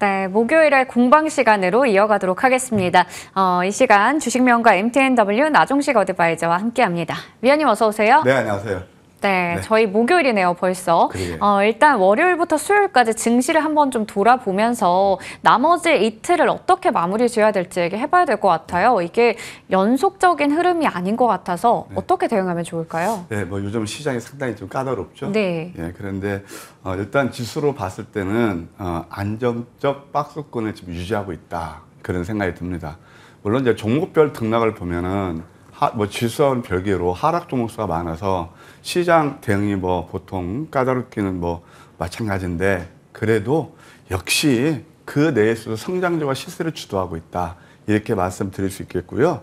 네, 목요일에 공방 시간으로 이어가도록 하겠습니다. 어, 이 시간 주식명가 MTNW 나종식 어드바이저와 함께합니다. 위원님 어서 오세요. 네, 안녕하세요. 네, 네. 저희 목요일이네요 벌써. 어, 일단 월요일부터 수요일까지 증시를 한번 좀 돌아보면서 나머지 이틀을 어떻게 마무리 지어야 될지 얘기해봐야 될 것 같아요. 이게 연속적인 흐름이 아닌 것 같아서 네. 어떻게 대응하면 좋을까요? 네, 뭐 요즘 시장이 상당히 좀 까다롭죠. 네. 예, 그런데 어, 일단 지수로 봤을 때는 어, 안정적 박스권을 지금 유지하고 있다 그런 생각이 듭니다. 물론 이제 종목별 등락을 보면은 아, 뭐 질서는 별개로 하락 종목수가 많아서 시장 대응이 뭐 보통 까다롭기는 뭐 마찬가지인데 그래도 역시 그 내에서도 성장주가 시세를 주도하고 있다. 이렇게 말씀드릴 수 있겠고요.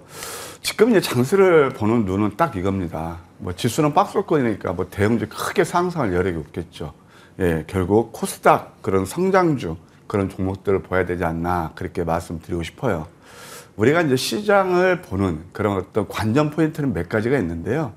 지금 이제 장세를 보는 눈은 딱 이겁니다. 뭐 지수는 박스권이니까 뭐대응주 크게 상승할 여력이 없겠죠. 예, 결국 코스닥 그런 성장주 그런 종목들을 봐야 되지 않나 그렇게 말씀드리고 싶어요. 우리가 이제 시장을 보는 그런 어떤 관전 포인트는 몇 가지가 있는데요.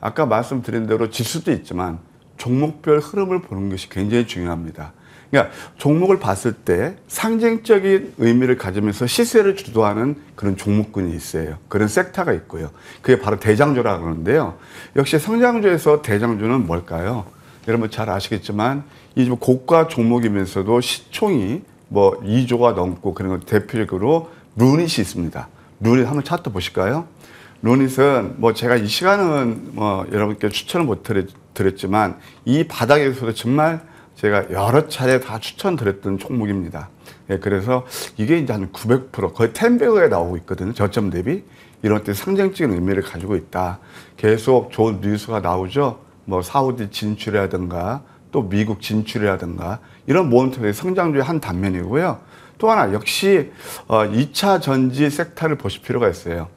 아까 말씀드린 대로 질수도 있지만 종목별 흐름을 보는 것이 굉장히 중요합니다. 그러니까 종목을 봤을 때 상징적인 의미를 가지면서 시세를 주도하는 그런 종목군이 있어요. 그런 섹터가 있고요. 그게 바로 대장주라고 그러는데요. 역시 성장주에서 대장주는 뭘까요? 여러분 잘 아시겠지만 이 고가 종목이면서도 시총이 뭐 2조가 넘고 그런 대표적으로 루닛이 있습니다. 루닛 한번 차트 보실까요? 루닛은 뭐 제가 이 시간은 뭐 여러분께 추천을 못 드렸지만 이 바닥에서도 정말 제가 여러 차례 다 추천드렸던 종목입니다. 예, 그래서 이게 이제 한 900% 거의 10배가 나오고 있거든요. 저점 대비. 이런 때 상징적인 의미를 가지고 있다. 계속 좋은 뉴스가 나오죠. 뭐 사우디 진출이라든가 또 미국 진출이라든가 이런 모험터의 성장주의 한 단면이고요. 또 하나 역시 2차 어, 전지 섹터를 보실 필요가 있어요.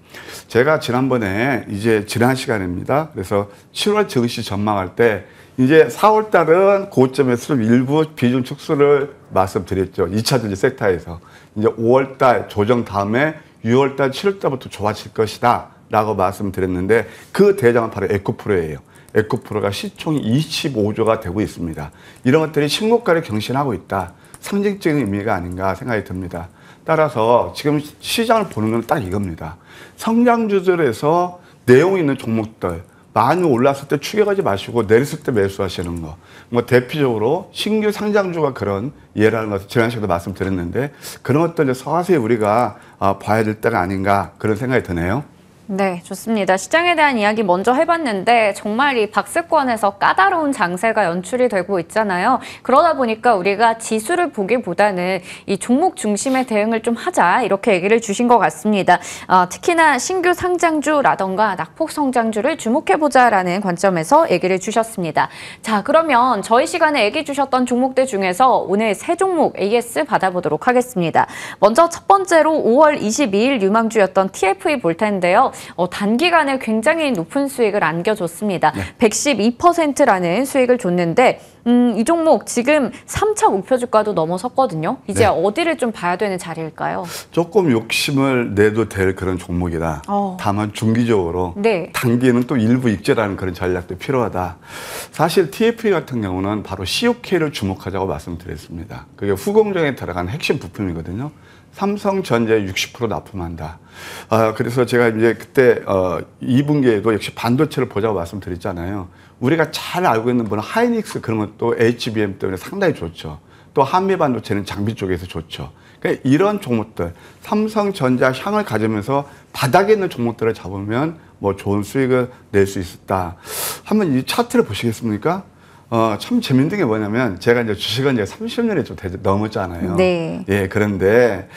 제가 지난번에 이제 지난 시간입니다. 그래서 7월 증시 전망할 때 이제 4월 달은 고점에서 일부 비중 축소를 말씀드렸죠. 2차 전지 섹터에서 이제 5월 달 조정 다음에 6월 달 7월 달부터 좋아질 것이다. 라고 말씀드렸는데 그 대장은 바로 에코프로예요. 에코프로가 시총 25조가 되고 있습니다. 이런 것들이 신고가를 경신하고 있다. 상징적인 의미가 아닌가 생각이 듭니다. 따라서 지금 시장을 보는 건 딱 이겁니다. 성장주들에서 내용 있는 종목들 많이 올랐을 때 추격하지 마시고 내렸을 때 매수하시는 거. 뭐 대표적으로 신규 상장주가 그런 예라는 것을 지난 시간에 말씀드렸는데 그런 것들 서서히 우리가 아, 봐야 될 때가 아닌가 그런 생각이 드네요. 네, 좋습니다. 시장에 대한 이야기 먼저 해봤는데 정말 이 박스권에서 까다로운 장세가 연출이 되고 있잖아요. 그러다 보니까 우리가 지수를 보기보다는 이 종목 중심의 대응을 좀 하자 이렇게 얘기를 주신 것 같습니다. 어, 특히나 신규 상장주라던가 낙폭 성장주를 주목해보자라는 관점에서 얘기를 주셨습니다. 자, 그러면 저희 시간에 얘기 주셨던 종목들 중에서 오늘 세 종목 AS 받아보도록 하겠습니다. 먼저 첫 번째로 5월 22일 유망주였던 TFE 볼 텐데요. 어, 단기간에 굉장히 높은 수익을 안겨줬습니다. 네. 112%라는 수익을 줬는데 음, 이 종목 지금 3차 목표 주가도 넘어섰거든요. 이제 네. 어디를 좀 봐야 되는 자리일까요? 조금 욕심을 내도 될 그런 종목이다. 어. 다만 중기적으로 네. 단기에는 또 일부 익제라는 그런 전략도 필요하다. 사실 TFE 같은 경우는 바로 COK를 주목하자고 말씀드렸습니다. 그게 후공정에 들어간 핵심 부품이거든요. 삼성전자에 60% 납품한다. 아, 그래서 제가 이제 그때 어, 2분기에도 역시 반도체를 보자고 말씀드렸잖아요. 우리가 잘 알고 있는 분은 하이닉스 그러면 또 HBM 때문에 상당히 좋죠. 또 한미 반도체는 장비 쪽에서 좋죠. 그러니까 이런 종목들, 삼성전자 향을 가지면서 바닥에 있는 종목들을 잡으면 뭐 좋은 수익을 낼 수 있었다. 한번 이 차트를 보시겠습니까? 어, 참 재밌는 게 뭐냐면 제가 이제 주식은 이제 30년이 좀 되, 넘었잖아요. 네. 예, 그런데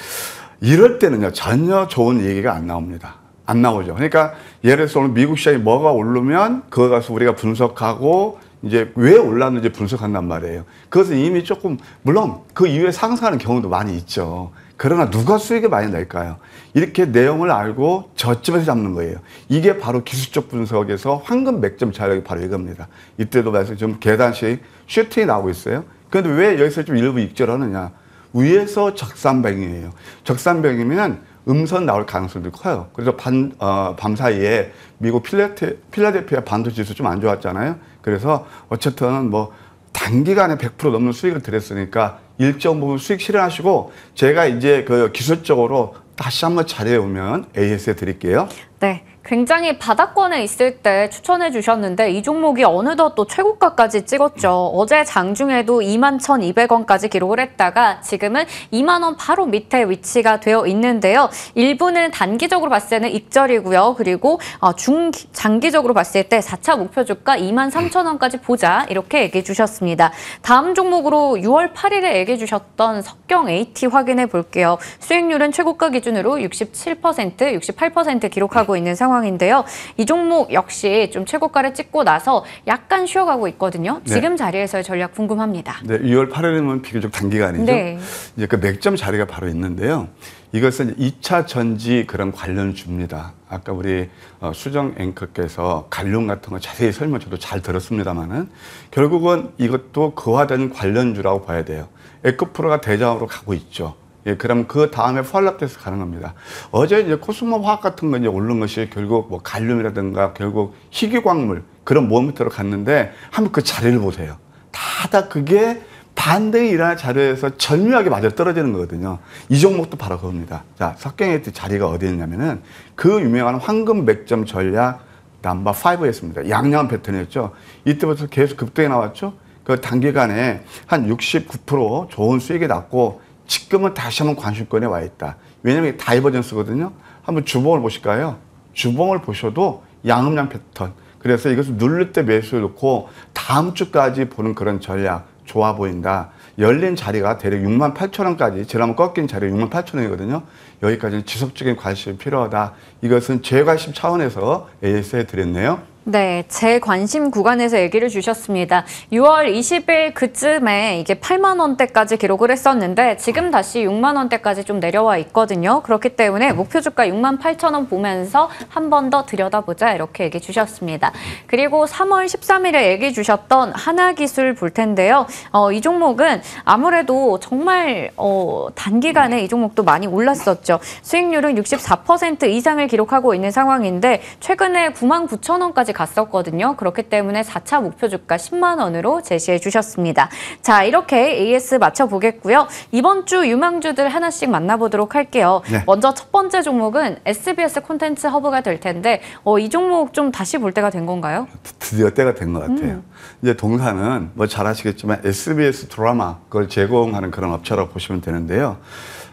이럴 때는요 전혀 좋은 얘기가 안 나옵니다. 안 나오죠. 그러니까 예를 들어서 오늘 미국 시장이 뭐가 오르면 그거 가서 우리가 분석하고 이제 왜 올랐는지 분석한단 말이에요. 그것은 이미 조금 물론 그 이후에 상승하는 경우도 많이 있죠. 그러나 누가 수익이 많이 낼까요? 이렇게 내용을 알고 저점에서 잡는 거예요. 이게 바로 기술적 분석에서 황금 맥점 전략이 바로 이겁니다. 이때도 말씀 좀 계단식 슈팅이 나오고 있어요. 그런데 왜 여기서 좀 일부 익절하느냐? 위에서 적산뱅이에요. 적산뱅이면 음선 나올 가능성도 커요. 그래서 반, 어, 밤 사이에 미국 필라테, 필라델피아 반도 지수 좀 안 좋았잖아요. 그래서 어쨌든 뭐 단기간에 100% 넘는 수익을 들였으니까 일정 부분 수익 실현하시고 제가 이제 그 기술적으로 다시 한번 자료에 오면 AS해 드릴게요. 네. 굉장히 바닥권에 있을 때 추천해 주셨는데 이 종목이 어느덧 또 최고가까지 찍었죠. 어제 장중에도 21,200원까지 기록을 했다가 지금은 2만 원 바로 밑에 위치가 되어 있는데요. 일부는 단기적으로 봤을 때는 입절이고요. 그리고 어, 중 장기적으로 봤을 때 4차 목표 주가 2만 3천 원까지 보자 이렇게 얘기해 주셨습니다. 다음 종목으로 6월 8일에 얘기해 주셨던 석경 AT 확인해 볼게요. 수익률은 최고가 기준으로 67%, 68% 기록하고 있는 상황 상황인데요. 이 종목 역시 좀 최고가를 찍고 나서 약간 쉬어가고 있거든요. 네. 지금 자리에서의 전략 궁금합니다. 네, 2월 8일이면 비교적 단기간이죠. 네. 이제 그 맥점 자리가 바로 있는데요. 이것은 2차 전지 그런 관련 줍니다. 아까 우리 어, 수정 앵커께서 관련 같은 거 자세히 설명 저도 잘 들었습니다만은 결국은 이것도 그와 된 관련주라고 봐야 돼요. 에코프로가 대장으로 가고 있죠. 예, 그럼 그 다음에 펄랍돼서 가능합니다. 어제 이제 코스모 화학 같은 거 이제 오른 것이 결국 뭐 갈륨이라든가 결국 희귀광물 그런 모멘트로 갔는데 한번 그 자리를 보세요. 다다 그게 반대의 일화 자료에서 절묘하게 맞아 떨어지는 거거든요. 이 종목도 바로 그겁니다. 자, 석경에이트 자리가 어디에 있냐면은 그 유명한 황금 맥점 전략 남바 5였습니다. 양양 패턴이었죠. 이때부터 계속 급등이 나왔죠. 그 단기간에 한 69% 좋은 수익이 났고 지금은 다시 한번 관심권에 와 있다. 왜냐면 다이버전스거든요. 한번 주봉을 보실까요? 주봉을 보셔도 양음량 패턴. 그래서 이것을 누를 때 매수를 놓고 다음 주까지 보는 그런 전략 좋아 보인다. 열린 자리가 대략 6만 8천 원까지 지난번 꺾인 자리가 6만 8천 원이거든요. 여기까지는 지속적인 관심이 필요하다. 이것은 재관심 차원에서 AS에 드렸네요. 네, 제 관심 구간에서 얘기를 주셨습니다. 6월 20일 그쯤에 이게 8만 원대까지 기록을 했었는데 지금 다시 6만 원대까지 좀 내려와 있거든요. 그렇기 때문에 목표 주가 6만 8천 원 보면서 한 번 더 들여다보자 이렇게 얘기 주셨습니다. 그리고 3월 13일에 얘기 주셨던 하나기술 볼 텐데요. 어, 이 종목은 아무래도 정말 어, 단기간에 이 종목도 많이 올랐었죠. 있죠. 수익률은 64% 이상을 기록하고 있는 상황인데 최근에 9만 9천 원까지 갔었거든요. 그렇기 때문에 4차 목표 주가 10만 원으로 제시해 주셨습니다. 자, 이렇게 AS 맞춰보겠고요. 이번 주 유망주들 하나씩 만나보도록 할게요. 네. 먼저 첫 번째 종목은 SBS 콘텐츠 허브가 될 텐데 어, 이 종목 좀 다시 볼 때가 된 건가요? 드디어 때가 된 것 같아요. 음. 이제 동사는 뭐 잘 아시겠지만 SBS 드라마 그걸 제공하는 그런 업체라고 보시면 되는데요.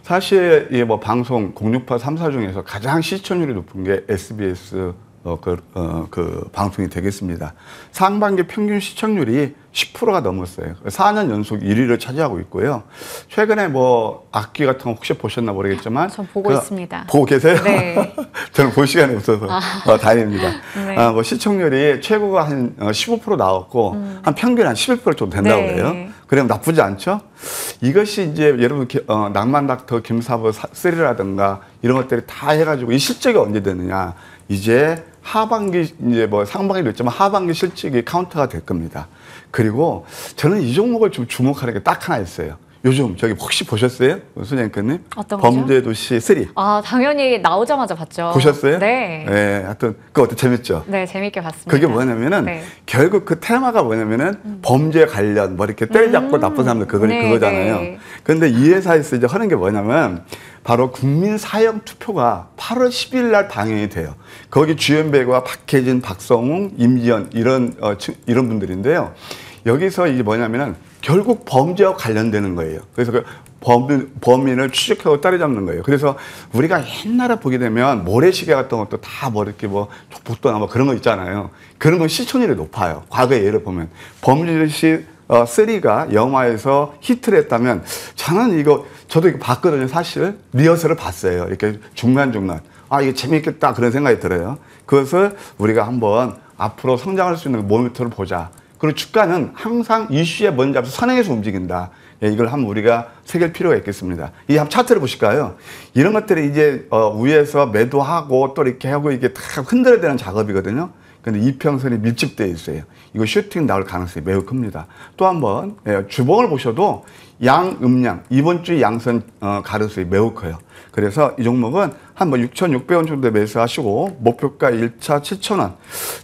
사실 이뭐 방송 공중파 3사 중에서 가장 시청률이 높은 게 SBS 어, 그, 어, 그 방송이 되겠습니다. 상반기 평균 시청률이 10%가 넘었어요. 4년 연속 1위를 차지하고 있고요. 최근에 뭐 악기 같은 거 혹시 보셨나 모르겠지만 전 보고 그, 있습니다. 보고 계세요? 네. 저는 볼 시간이 없어서 아. 어, 다행입니다. 네. 어, 뭐 시청률이 최고가 한 15% 어, 나왔고 음. 한 평균 한 11% 정도 된다고 네. 그래요. 그럼 나쁘지 않죠? 이것이 이제 여러분 어, 낭만 닥터 김사부 쓰리라든가 이런 것들이 다 해가지고 이 실적이 언제 되느냐 이제 하반기 이제 뭐 상반기도 있지만 하반기 실적이 카운터가 될 겁니다. 그리고 저는 이 종목을 좀 주목하는 게 딱 하나 있어요. 요즘 저기 혹시 보셨어요? 순양크님? 어떤 범죄도시 3. 아, 당연히 나오자마자 봤죠. 보셨어요? 네. 네, 하여튼 그거 어때 재밌죠? 네, 재밌게 봤습니다. 그게 뭐냐면은 네. 결국 그 테마가 뭐냐면은 음. 범죄 관련 뭐 이렇게 때려잡고 음. 나쁜 사람들 그거, 네, 네, 그거잖아요. 네. 근데 이 회사에서 이제 하는 게 뭐냐면 바로 국민 사형 투표가 8월 10일 날 방영이 돼요. 거기 주연 배우와 박해진, 박성웅, 임지연 이런 어, 이런 분들인데요. 여기서 이게 뭐냐면은 결국 범죄와 관련되는 거예요. 그래서 그 범인, 범인을 추적하고 따라잡는 거예요. 그래서 우리가 옛날에 보게 되면 모래시계 같은 것도 다 뭐 이렇게 뭐 북도나 뭐 그런 거 있잖아요. 그런 건시청률이 높아요. 과거의 예를 보면. 범죄시 어, 3가 영화에서 히트를 했다면 저는 이거 저도 이거 봤거든요 사실 리허설을 봤어요 이렇게 중간중간 아 이게 재미있겠다 그런 생각이 들어요 그것을 우리가 한번 앞으로 성장할 수 있는 모니터를 보자 그리고 주가는 항상 이슈에 먼저 앞서 선행해서 움직인다. 예, 이걸 한번 우리가 새길 필요가 있겠습니다. 이 한번 차트를 보실까요? 이런 것들이 이제 어, 위에서 매도하고 또 이렇게 하고 이게 다 흔들어야 되는 작업이거든요. 근데 이평선이 밀집되어 있어요. 이거 슈팅 나올 가능성이 매우 큽니다. 또 한번 예, 주봉을 보셔도 양, 음양, 이번 주 양선 어, 가능성이 매우 커요. 그래서 이 종목은 한뭐 6,600원 정도에 매수하시고 목표가 1차 7,000원.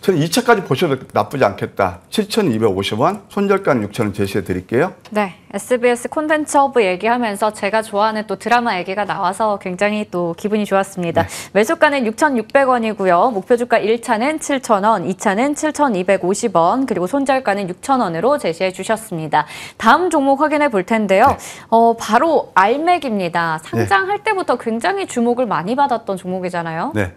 저는 2차까지 보셔도 나쁘지 않겠다. 7,250원, 손절가는 6,000원 제시해 드릴게요. 네, SBS 콘텐츠 허브 얘기하면서 제가 좋아하는 또 드라마 얘기가 나와서 굉장히 또 기분이 좋았습니다. 네. 매수가는 6,600원이고요. 목표주가 1차는 7,000원, 2차는 7,250원, 그리고 손절가는 6,000원으로 제시해 주셨습니다. 다음 종목 확인해 볼 텐데요. 네. 어, 바로 알맥입니다. 네. 상장할 때부터 굉장히 주목을 많이 받았 습니다 받았던 종목이잖아요. 네.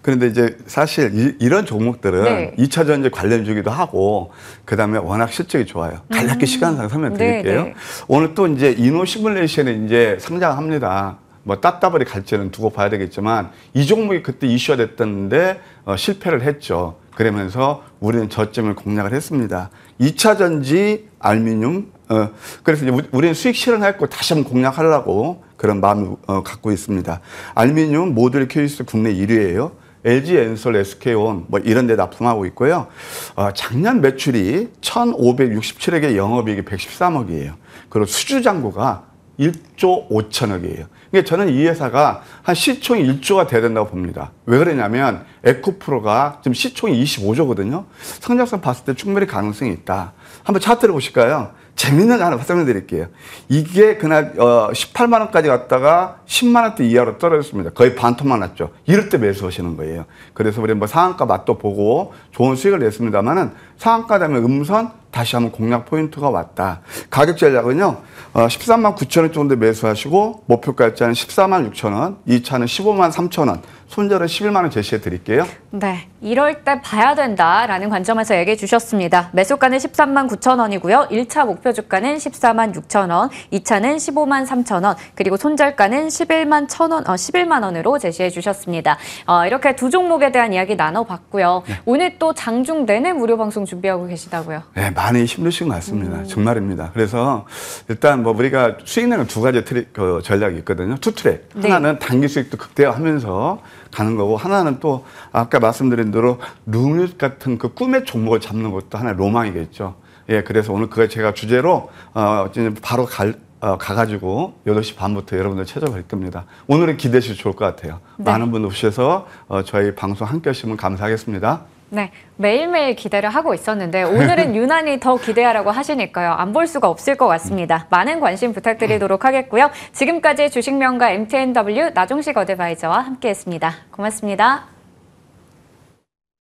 그런데 이제 사실 이, 런 종목들은 네. 2차 전지 관련주기도 하고 그다음에 워낙 실적이 좋아요. 간략히 음. 시간상 설명 네, 드릴게요. 네, 오늘 또 이제 이노 시뮬레이션이 이제 상장합니다. 뭐 따따블이 갈지는 두고 봐야 되겠지만 이 종목이 그때 이슈가 됐던데 어, 실패를 했죠. 그러면서 우리는 저점을 공략을 했습니다. 2차 전지, 알미늄, 어, 그래서 이제 우리는 수익 실현할 거 다시 한번 공략하려고 그런 마음을 어, 갖고 있습니다. 알루미늄 모듈 케이스 국내 1위예요. LG 엔솔, SK온 뭐 이런 데 납품하고 있고요. 어, 작년 매출이 1,567억에 영업이익이 113억이에요. 그리고 수주잔고가 1조 5천억이에요. 그러니까 저는 이 회사가 한 시총 1조가 돼야 된다고 봅니다. 왜 그러냐면 에코프로가 지금 시총이 25조거든요. 성장성 봤을 때 충분히 가능성이 있다. 한번 차트를 보실까요? 재밌는 거 하나 설명드릴게요. 이게 그날 어, 18만 원까지 갔다가 10만 원대 이하로 떨어졌습니다. 거의 반토막 났죠. 이럴 때 매수하시는 거예요. 그래서 우리 뭐 상한가 맛도 보고 좋은 수익을 냈습니다만은 상한가 다음에 음선 다시 한번 공략 포인트가 왔다. 가격 전략은요. 어, 13만 9천 원 정도 매수하시고 목표가액자는 14만 6천 원, 2차는 15만 3천 원. 손절은 11만 원 제시해 드릴게요. 네, 이럴 때 봐야 된다라는 관점에서 얘기해 주셨습니다. 매수가는 13만 9천 원이고요. 1차 목표 주가는 14만 6천 원, 2차는 15만 3천 원, 그리고 손절가는 11만 천 원, 어, 11만 원으로 제시해 주셨습니다. 어, 이렇게 두 종목에 대한 이야기 나눠봤고요. 네. 오늘 또 장중 내내 무료 방송 준비하고 계시다고요? 네, 많이 힘드신 것 같습니다. 음. 정말입니다. 그래서 일단 뭐 우리가 수익 내는 두 가지 트릭, 어, 그 전략이 있거든요. 투 트랙. 네. 하나는 단기 수익도 극대화하면서 가는 거고 하나는 또 아까 말씀드린 대로 룰 같은 그 꿈의 종목을 잡는 것도 하나의 로망이겠죠. 예, 그래서 오늘 그걸 제가 주제로 어 바로 갈 어, 가가지고 8시 반부터 여러분들 찾아뵐 겁니다. 오늘은 기대해 주셔도 좋을 것 같아요. 네. 많은 분 오셔서 어, 저희 방송 함께 하시면 감사하겠습니다. 네, 매일매일 기대를 하고 있었는데 오늘은 유난히 더 기대하라고 하시니까요. 안 볼 수가 없을 것 같습니다. 많은 관심 부탁드리도록 하겠고요. 지금까지 주식명가 MTNW 나종식 어드바이저와 함께했습니다. 고맙습니다.